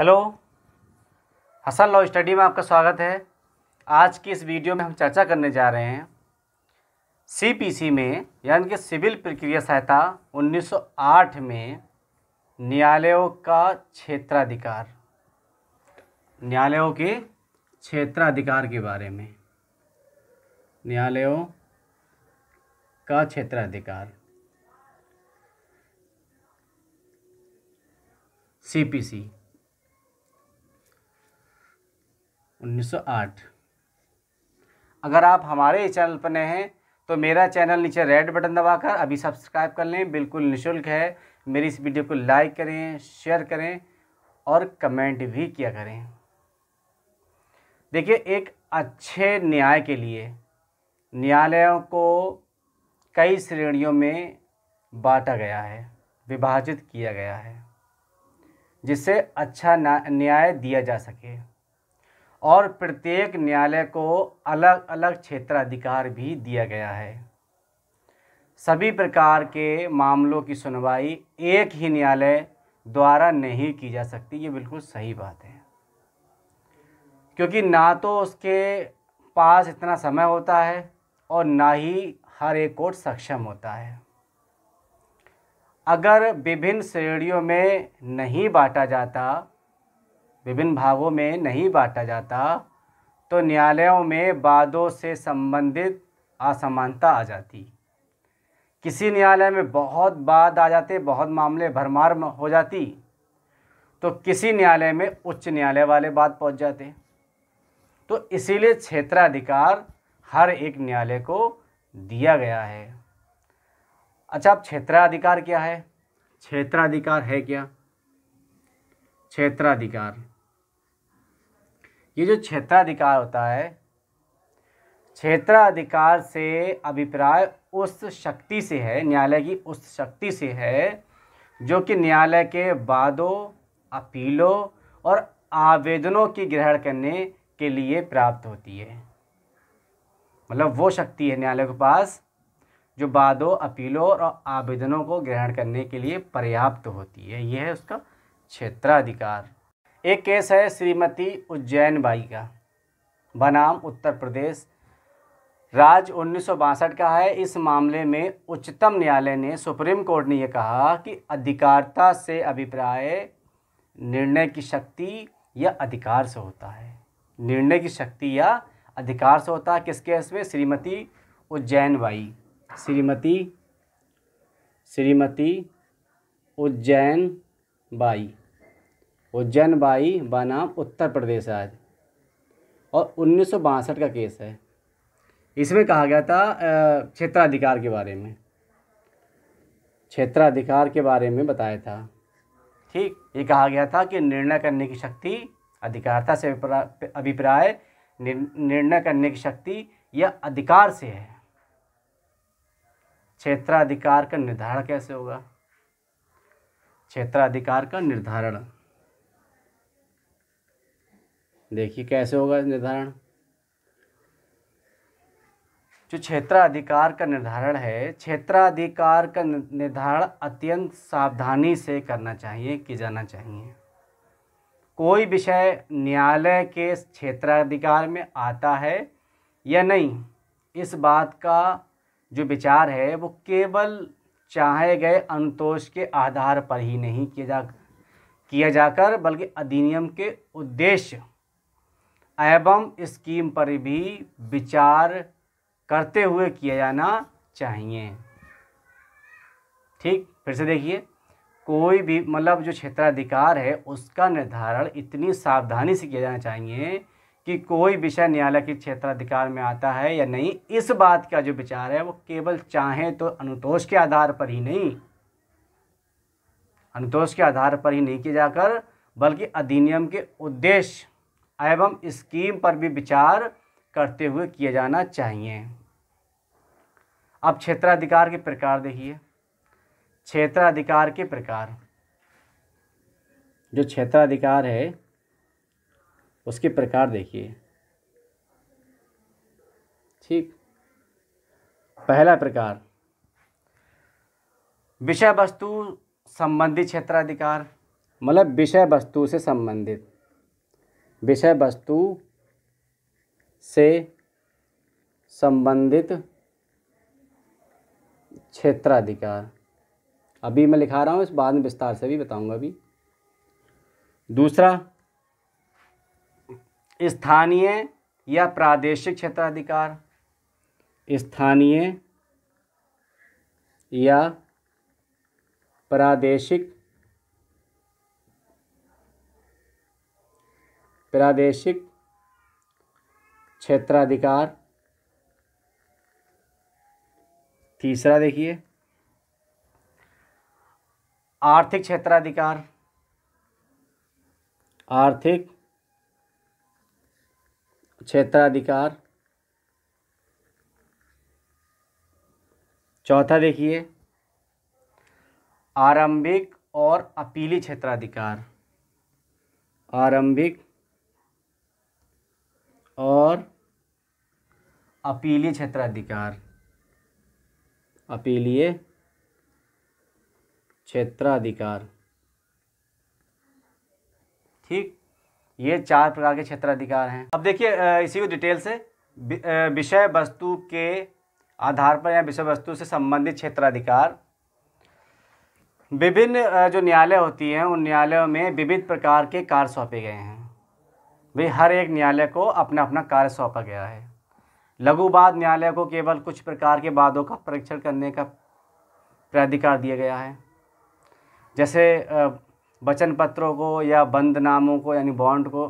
hello Hasan law study में आपका स्वागत है आज की इस वीडियो में हम चर्चा करने जा रहे हैं सीपीसी में यानी कि सिविल प्रक्रिया सहायता 1908 में न्यायालयों का क्षेत्राधिकार न्यायालयों के क्षेत्राधिकार के बारे में न्यायालयों का क्षेत्राधिकार सीपीसी 1908 अगर आप हमारे चैनल पर नए हैं तो मेरा चैनल नीचे रेड बटन दबाकर अभी सब्सक्राइब कर लें बिल्कुल निशुल्क है मेरी इस वीडियो को लाइक करें शेयर करें और कमेंट भी किया करें देखिए एक अच्छे न्याय के लिए न्यायालयों को कई श्रेणियों में बांटा गया है विभाजित किया गया है जिससे अच्छा न्याय दिया जा सके और प्रत्येक न्यायालय को अलग अलग क्षेत्राधिकार भी दिया गया है सभी प्रकार के मामलों की सुनवाई एक ही न्यायालय द्वारा नहीं की जा सकती ये बिल्कुल सही बात है क्योंकि ना तो उसके पास इतना समय होता है और ना ही हर एक कोर्ट सक्षम होता है अगर विभिन्न श्रेणियों में नहीं बांटा जाता विभिन्न भागों में नहीं बांटा जाता तो न्यायालयों में वादों से संबंधित असमानता आ जाती किसी न्यायालय में बहुत बाद आ जाते बहुत मामले भरमार हो जाती तो किसी न्यायालय में उच्च न्यायालय वाले बात पहुंच जाते तो इसीलिए क्षेत्राधिकार हर एक न्यायालय को दिया गया है अच्छा अब क्षेत्राधिकार क्या है क्षेत्राधिकार है क्या क्षेत्राधिकार ये जो क्षेत्राधिकार होता है क्षेत्राधिकार से अभिप्राय उस शक्ति से है न्यायालय की उस शक्ति से है जो कि न्यायालय के वादों अपीलों और आवेदनों की ग्रहण करने के लिए प्राप्त होती है मतलब वो शक्ति है न्यायालय के पास जो वादों अपीलों और आवेदनों को ग्रहण करने के लिए पर्याप्त होती है यह है उसका क्षेत्राधिकार एक केस है श्रीमती उज्जैन बाई का बनाम उत्तर प्रदेश राज उन्नीस का है इस मामले में उच्चतम न्यायालय ने सुप्रीम कोर्ट ने यह कहा कि अधिकारता से अभिप्राय निर्णय की शक्ति या अधिकार से होता है निर्णय की शक्ति या अधिकार से होता है किस केस में श्रीमती उज्जैन बाई श्रीमती श्रीमती उज्जैन बाई उज्जैन बाई बनाम उत्तर प्रदेश आज और उन्नीस का केस है इसमें कहा गया था क्षेत्राधिकार के बारे में क्षेत्राधिकार के बारे में बताया था ठीक ये कहा गया था कि निर्णय करने की शक्ति अधिकारता से अभिप्राय निर्णय करने की शक्ति या अधिकार से है क्षेत्राधिकार का निर्धारण कैसे होगा क्षेत्राधिकार का निर्धारण देखिए कैसे होगा निर्धारण जो क्षेत्राधिकार का निर्धारण है क्षेत्राधिकार का निर्धारण अत्यंत सावधानी से करना चाहिए कि जाना चाहिए कोई विषय न्यायालय के क्षेत्राधिकार में आता है या नहीं इस बात का जो विचार है वो केवल चाहे गए अनुतोष के आधार पर ही नहीं किया जा किया जाकर बल्कि अधिनियम के उद्देश्य एवं स्कीम पर भी विचार करते हुए किया जाना चाहिए ठीक फिर से देखिए कोई भी मतलब जो क्षेत्राधिकार है उसका निर्धारण इतनी सावधानी से किया जाना चाहिए कि कोई विषय न्यायालय के क्षेत्राधिकार में आता है या नहीं इस बात का जो विचार है वो केवल चाहे तो अनुतोष के आधार पर ही नहीं अनुतोष के आधार पर ही नहीं किया जाकर बल्कि अधिनियम के उद्देश्य एवं स्कीम पर भी विचार करते हुए किया जाना चाहिए अब क्षेत्राधिकार के प्रकार देखिए क्षेत्राधिकार के प्रकार जो क्षेत्राधिकार है उसके प्रकार देखिए ठीक पहला प्रकार विषय वस्तु संबंधी क्षेत्राधिकार मतलब विषय वस्तु से संबंधित विषय वस्तु से संबंधित क्षेत्राधिकार अभी मैं लिखा रहा हूँ इस बाद में विस्तार से भी बताऊँगा अभी दूसरा स्थानीय या प्रादेशिक क्षेत्राधिकार स्थानीय या प्रादेशिक प्रादेशिक क्षेत्राधिकार तीसरा देखिए आर्थिक क्षेत्राधिकार आर्थिक क्षेत्राधिकार चौथा देखिए आरंभिक और अपीली क्षेत्राधिकार आरंभिक और अपीलीय क्षेत्राधिकार अपीलीय क्षेत्राधिकार ठीक ये चार प्रकार के क्षेत्राधिकार हैं अब देखिए इसी को डिटेल से विषय वस्तु के आधार पर या विषय वस्तु से संबंधित क्षेत्राधिकार विभिन्न जो न्यायालय होती हैं उन न्यायालयों में विभिन्न प्रकार के कार्य सौंपे गए हैं वे हर एक न्यायालय को अपना अपना कार्य सौंपा गया है लघुवाद न्यायालय को केवल कुछ प्रकार के वादों का परीक्षण करने का प्राधिकार दिया गया है जैसे वचन पत्रों को या बंद नामों को यानी बॉन्ड को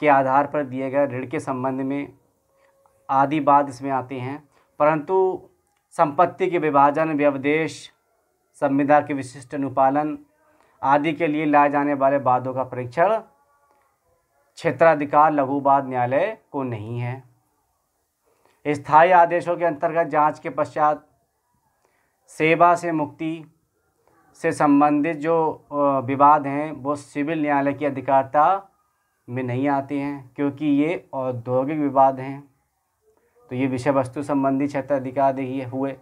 के आधार पर दिए गए ऋण के संबंध में आदि बात इसमें आते हैं परंतु संपत्ति के विभाजन व्यवदेश संविदा के विशिष्ट अनुपालन आदि के लिए लाए जाने वाले वादों का परीक्षण क्षेत्राधिकार लघुवाद न्यायालय को नहीं है स्थायी आदेशों के अंतर्गत जांच के पश्चात सेवा से मुक्ति से संबंधित जो विवाद हैं वो सिविल न्यायालय की अधिकारता में नहीं आते हैं क्योंकि ये औद्योगिक विवाद हैं तो ये विषय वस्तु संबंधी क्षेत्राधिकार देखिए हुए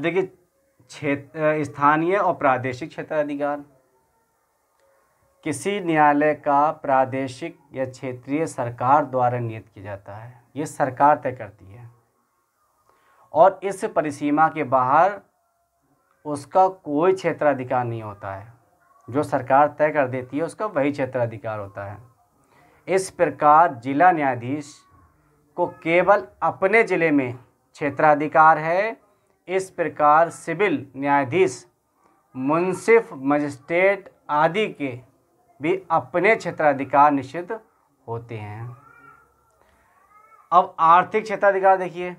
देखिए क्षेत्र स्थानीय और प्रादेशिक क्षेत्राधिकार किसी न्यायालय का प्रादेशिक या क्षेत्रीय सरकार द्वारा नियत किया जाता है ये सरकार तय करती है और इस परिसीमा के बाहर उसका कोई क्षेत्राधिकार नहीं होता है जो सरकार तय कर देती है उसका वही क्षेत्राधिकार होता है इस प्रकार जिला न्यायाधीश को केवल अपने ज़िले में क्षेत्राधिकार है इस प्रकार सिविल न्यायाधीश मुंसिफ मजिस्ट्रेट आदि के भी अपने क्षेत्राधिकार निश्चित होते हैं अब आर्थिक क्षेत्राधिकार देखिए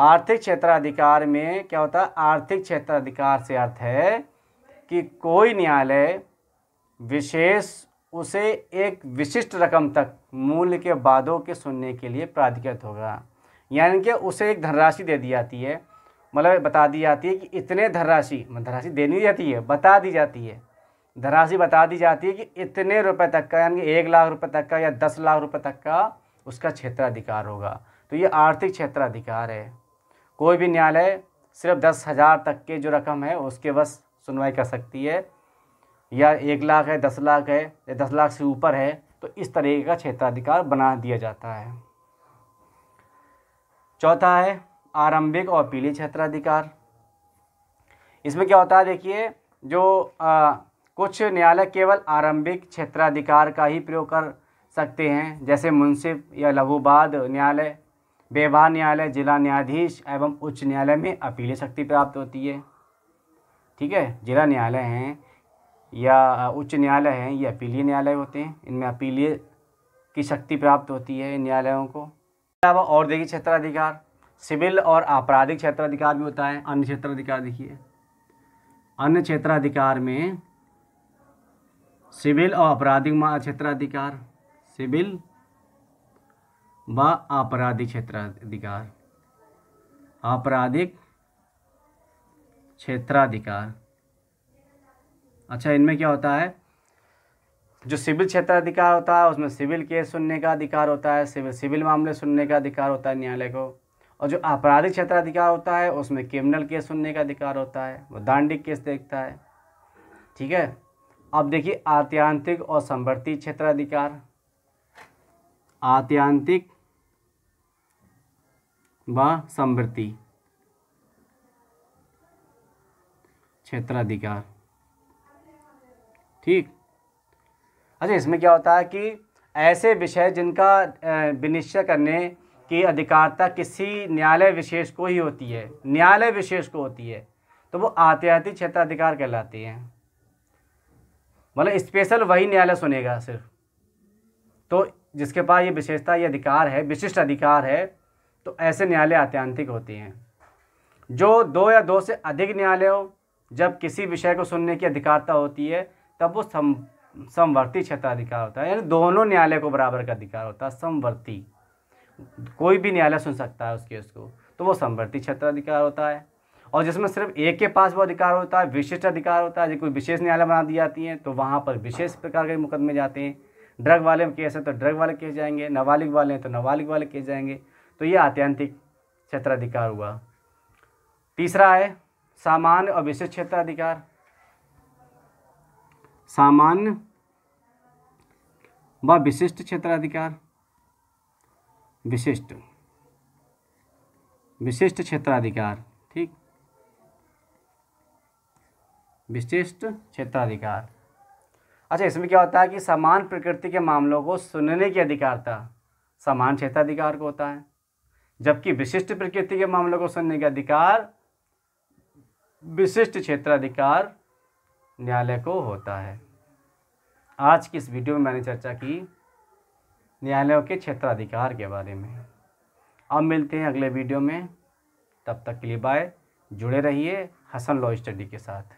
आर्थिक क्षेत्राधिकार में क्या होता है आर्थिक क्षेत्राधिकार से अर्थ है कि कोई न्यायालय विशेष उसे एक विशिष्ट रकम तक मूल्य के वादों के सुनने के लिए प्राधिकृत होगा यानी कि उसे एक धनराशि दे दी जाती है मतलब बता दी जाती है कि इतने धनराशि मतलब धनराशि देनी जाती है बता दी जाती है धराशि बता दी जाती है कि इतने रुपए तक का यानी एक लाख रुपए तक का या दस लाख रुपए तक का उसका क्षेत्राधिकार होगा तो ये आर्थिक क्षेत्राधिकार है कोई भी न्यायालय सिर्फ दस हज़ार तक के जो रकम है उसके बस सुनवाई कर सकती है या एक लाख है दस लाख है या दस लाख से ऊपर है तो इस तरीके का क्षेत्राधिकार बना दिया जाता है चौथा है आरंभिक और पीली क्षेत्राधिकार इसमें क्या होता है देखिए जो आ, कुछ न्यायालय केवल आरंभिक क्षेत्राधिकार का ही प्रयोग कर सकते हैं जैसे मुंसिफ या लघुबाद न्यायालय व्यवहार न्यायालय जिला न्यायाधीश एवं उच्च न्यायालय में अपीलीय शक्ति प्राप्त होती है ठीक है जिला न्यायालय हैं या उच्च न्यायालय हैं ये अपीलीय न्यायालय होते हैं इनमें अपीलीय की शक्ति प्राप्त होती है इन न्यायालयों को अलावा और देखिए क्षेत्राधिकार सिविल और आपराधिक क्षेत्राधिकार भी होता है अन्य क्षेत्राधिकार देखिए अन्य क्षेत्राधिकार में सिविल और आपराधिक क्षेत्राधिकार सिविल व आपराधिक क्षेत्राधिकार आपराधिक क्षेत्राधिकार अच्छा इनमें क्या होता है जो सिविल क्षेत्राधिकार होता है उसमें सिविल केस सुनने का अधिकार होता है सिविल सिविल मामले सुनने का अधिकार होता है न्यायालय को और जो आपराधिक क्षेत्राधिकार होता है उसमें क्रिमिनल केस सुनने का अधिकार होता है वो दांडिक केस देखता है ठीक है अब देखिए आत्यांतिक और संवर्ती क्षेत्राधिकार आत्यांतिक व संवृत्ति क्षेत्राधिकार ठीक अच्छा इसमें क्या होता है कि ऐसे विषय जिनका विनिश्चय करने की अधिकारता किसी न्यायालय विशेष को ही होती है न्यायालय विशेष को होती है तो वो आत्याती क्षेत्राधिकार कहलाती हैं मतलब स्पेशल वही न्यायालय सुनेगा सिर्फ तो जिसके पास ये विशेषता ये अधिकार है विशिष्ट अधिकार है तो ऐसे न्यायालय आत्यांतिक होती हैं जो दो या दो से अधिक न्यायालयों जब किसी विषय को सुनने की अधिकारता होती है तब वो सम समवर्ती क्षेत्राधिकार होता है यानी दोनों न्यायालय को बराबर का अधिकार होता है समवर्ती कोई भी न्यायालय सुन सकता है उस केस को तो वो समवर्ती क्षेत्राधिकार होता है और जिसमें सिर्फ एक के पास वो अधिकार होता है विशिष्ट अधिकार होता है जो कोई विशेष न्यायालय बना दी जाती है तो वहाँ पर विशेष प्रकार के मुकदमे जाते हैं ड्रग वाले केस हैं तो ड्रग वाले केस जाएंगे नाबालिग वाले हैं तो नाबालिग वाले केस जाएंगे तो ये आत्यंतिक क्षेत्राधिकार हुआ तीसरा है सामान्य और विशिष्ट क्षेत्राधिकार सामान्य व विशिष्ट क्षेत्राधिकार विशिष्ट विशिष्ट क्षेत्राधिकार ठीक विशिष्ट क्षेत्राधिकार अच्छा इसमें क्या होता है कि समान प्रकृति के मामलों को सुनने की अधिकारता समान क्षेत्राधिकार को होता है जबकि विशिष्ट प्रकृति के मामलों को सुनने का अधिकार विशिष्ट क्षेत्राधिकार न्यायालय को होता है आज की इस वीडियो में मैंने चर्चा की न्यायालयों के क्षेत्राधिकार के बारे में अब मिलते हैं अगले वीडियो में तब तक के लिए बाय जुड़े रहिए हसन लॉ स्टडी के साथ